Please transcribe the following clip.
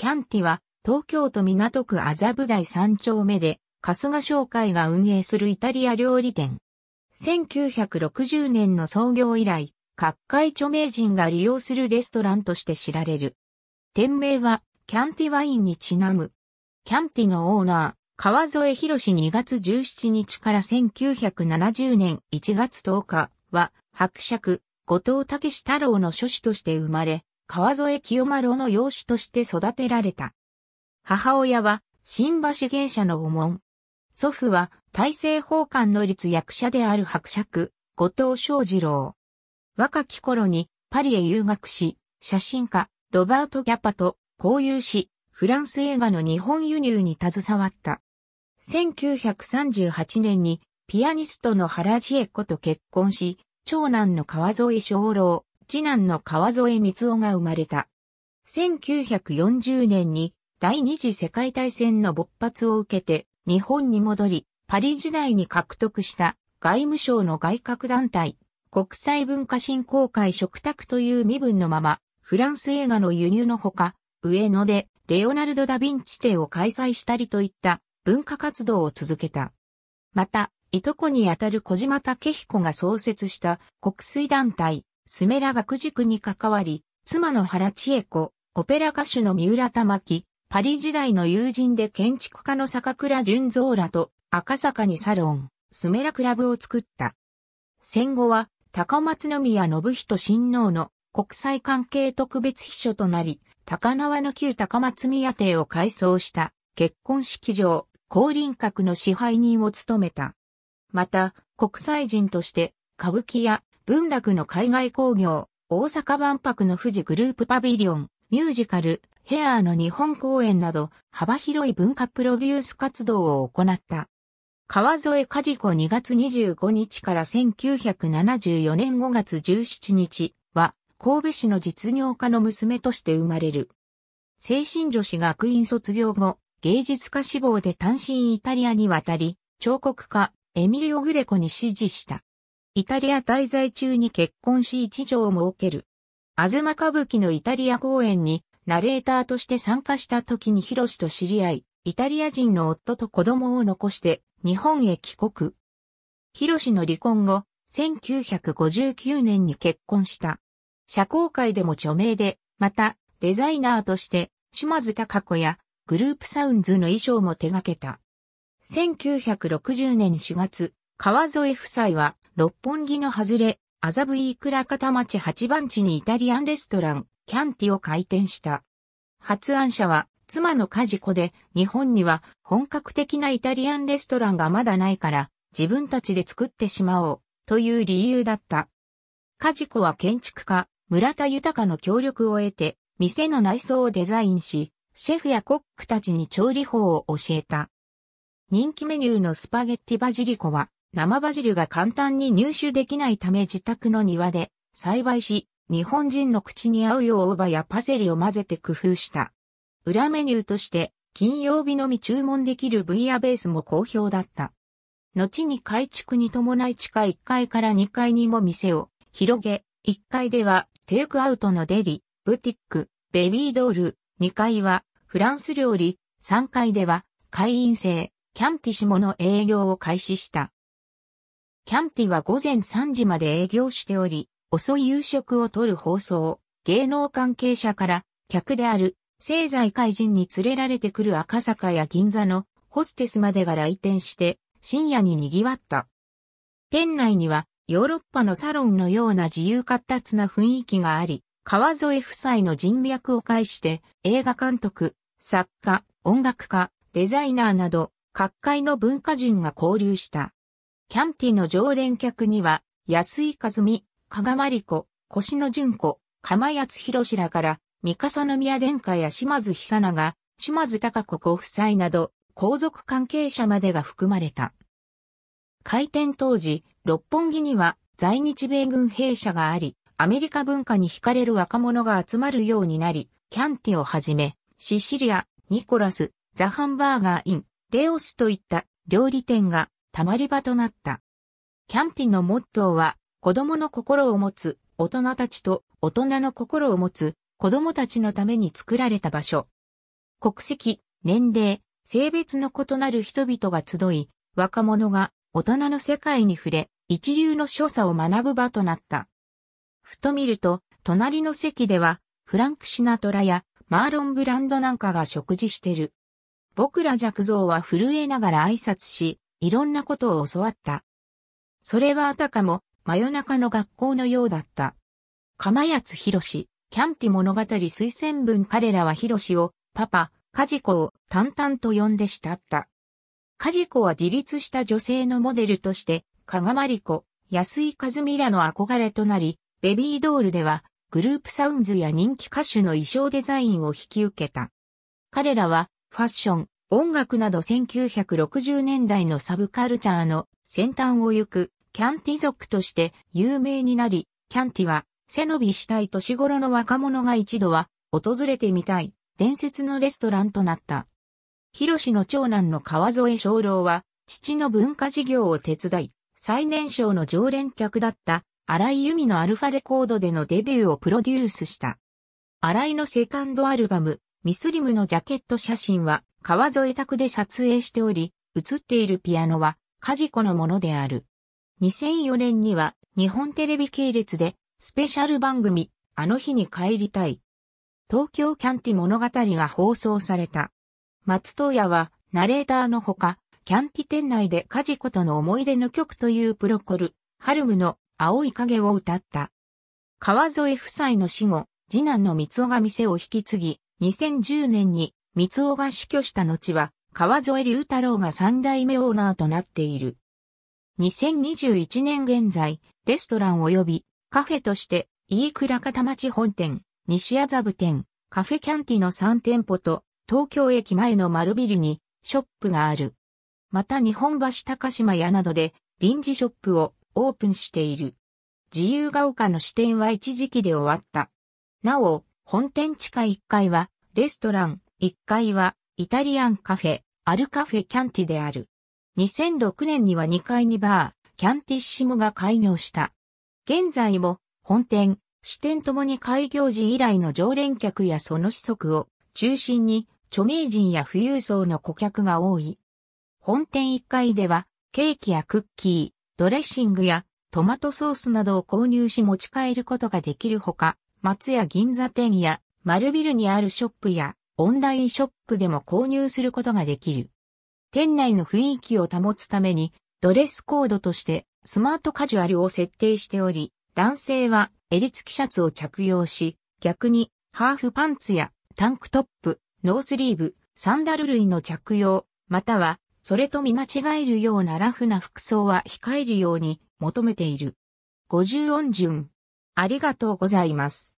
キャンティは東京都港区麻布台3丁目で春日商会が運営するイタリア料理店。1960年の創業以来、各界著名人が利用するレストランとして知られる。店名はキャンティワインにちなむ。キャンティのオーナー、川添博士2月17日から1970年1月10日は伯爵、後藤武太郎の書士として生まれ、川添清丸の養子として育てられた。母親は、新橋芸者の御門。祖父は、大政奉還の立役者である伯爵、後藤昌二郎。若き頃に、パリへ留学し、写真家、ロバート・ギャパと交友し、フランス映画の日本輸入に携わった。1938年に、ピアニストの原千恵子と結婚し、長男の川添昌郎、次男の川添光夫が生まれた。1940年に第二次世界大戦の勃発を受けて日本に戻り、パリ時代に獲得した外務省の外郭団体、国際文化振興会食卓という身分のまま、フランス映画の輸入のほか、上野でレオナルド・ダ・ヴィンチ展を開催したりといった文化活動を続けた。また、いとこにあたる小島武彦が創設した国水団体、スメラ学塾に関わり、妻の原千恵子、オペラ歌手の三浦玉木、パリ時代の友人で建築家の坂倉淳造らと赤坂にサロン、スメラクラブを作った。戦後は高松宮信人親王の国際関係特別秘書となり、高輪の旧高松宮邸を改装した結婚式場、降臨閣の支配人を務めた。また、国際人として歌舞伎や文楽の海外興行、大阪万博の富士グループパビリオン、ミュージカル、ヘアーの日本公演など、幅広い文化プロデュース活動を行った。川添かじ子2月25日から1974年5月17日は、神戸市の実業家の娘として生まれる。精神女子学院卒業後、芸術家志望で単身イタリアに渡り、彫刻家、エミリオ・グレコに指示した。イタリア滞在中に結婚し一女を設ける。あずま歌舞伎のイタリア公演にナレーターとして参加した時にヒロシと知り合い、イタリア人の夫と子供を残して日本へ帰国。ヒロシの離婚後、1959年に結婚した。社交界でも著名で、またデザイナーとして島津隆子やグループサウンズの衣装も手掛けた。1960年4月、川添夫妻は六本木の外れ、麻布井倉片町八番地にイタリアンレストラン、キャンティを開店した。発案者は、妻のカジコで、日本には本格的なイタリアンレストランがまだないから、自分たちで作ってしまおう、という理由だった。カジコは建築家、村田豊の協力を得て、店の内装をデザインし、シェフやコックたちに調理法を教えた。人気メニューのスパゲッティバジリコは、生バジルが簡単に入手できないため自宅の庭で栽培し、日本人の口に合うよう大葉やパセリを混ぜて工夫した。裏メニューとして、金曜日のみ注文できるブイヤベースも好評だった。後に改築に伴い地下1階から2階にも店を広げ、1階ではテイクアウトのデリ、ブティック、ベビードール、2階はフランス料理、3階では会員制、キャンティシモの営業を開始した。キャンティは午前3時まで営業しており、遅い夕食をとる放送、芸能関係者から客である政財界人に連れられてくる赤坂や銀座のホステスまでが来店して深夜に賑わった。店内にはヨーロッパのサロンのような自由活達な雰囲気があり、川添夫妻の人脈を介して映画監督、作家、音楽家、デザイナーなど各界の文化人が交流した。キャンティの常連客には、安井和美、加賀真理子、腰野純子、釜安博らから、三笠宮殿下や島津久永、島津隆子ご夫妻など、皇族関係者までが含まれた。開店当時、六本木には在日米軍兵舎があり、アメリカ文化に惹かれる若者が集まるようになり、キャンティをはじめ、シシリア、ニコラス、ザ・ハンバーガーイン、レオスといった料理店がたまり場となった。キャンティのモットーは、子供の心を持つ、大人たちと大人の心を持つ、子供たちのために作られた場所。国籍、年齢、性別の異なる人々が集い、若者が大人の世界に触れ、一流の所作を学ぶ場となった。ふと見ると、隣の席では、フランク・シナトラやマーロン・ブランドなんかが食事してる。僕ら弱像は震えながら挨拶し、いろんなことを教わった。それはあたかも、真夜中の学校のようだった。釜谷博士、キャンティ物語推薦文彼らは博士を、パパ、カジコを淡々と呼んで慕った。カジコは自立した女性のモデルとして、加賀まりこ、安井和美らの憧れとなり、ベビードールでは、グループサウンズや人気歌手の衣装デザインを引き受けた。彼らは、ファッション、音楽など1960年代のサブカルチャーの先端を行くキャンティ族として有名になり、キャンティは背伸びしたい年頃の若者が一度は訪れてみたい伝説のレストランとなった。広志の長男の川添昌郎は父の文化事業を手伝い、最年少の常連客だった荒井由美のアルファレコードでのデビューをプロデュースした。荒井のセカンドアルバム、ミスリムのジャケット写真は、川添宅で撮影しており、映っているピアノは、カジコのものである。2004年には、日本テレビ系列で、スペシャル番組、あの日に帰りたい。東京キャンティ物語が放送された。松任谷は、ナレーターのほか、キャンティ店内でカジコとの思い出の曲というプロコル、ハルムの青い影を歌った。川添夫妻の死後、次男の三尾が店を引き継ぎ、2010年に三尾が死去した後は、川添龍太郎が三代目オーナーとなっている。2021年現在、レストラン及びカフェとして、飯倉片町本店、西麻布店、カフェキャンティの3店舗と、東京駅前の丸ビルにショップがある。また日本橋高島屋などで臨時ショップをオープンしている。自由が丘の支店は一時期で終わった。なお、本店地下1階はレストラン、1階はイタリアンカフェ、アルカフェキャンティである。2006年には2階にバー、キャンティッシモが開業した。現在も本店、支店ともに開業時以来の常連客やその子息を中心に著名人や富裕層の顧客が多い。本店1階ではケーキやクッキー、ドレッシングやトマトソースなどを購入し持ち帰ることができるほか、松屋銀座店や丸ビルにあるショップやオンラインショップでも購入することができる。店内の雰囲気を保つために、ドレスコードとしてスマートカジュアルを設定しており、男性は襟付きシャツを着用し、逆にハーフパンツやタンクトップ、ノースリーブ、サンダル類の着用、またはそれと見間違えるようなラフな服装は控えるように求めている。50音順。ありがとうございます。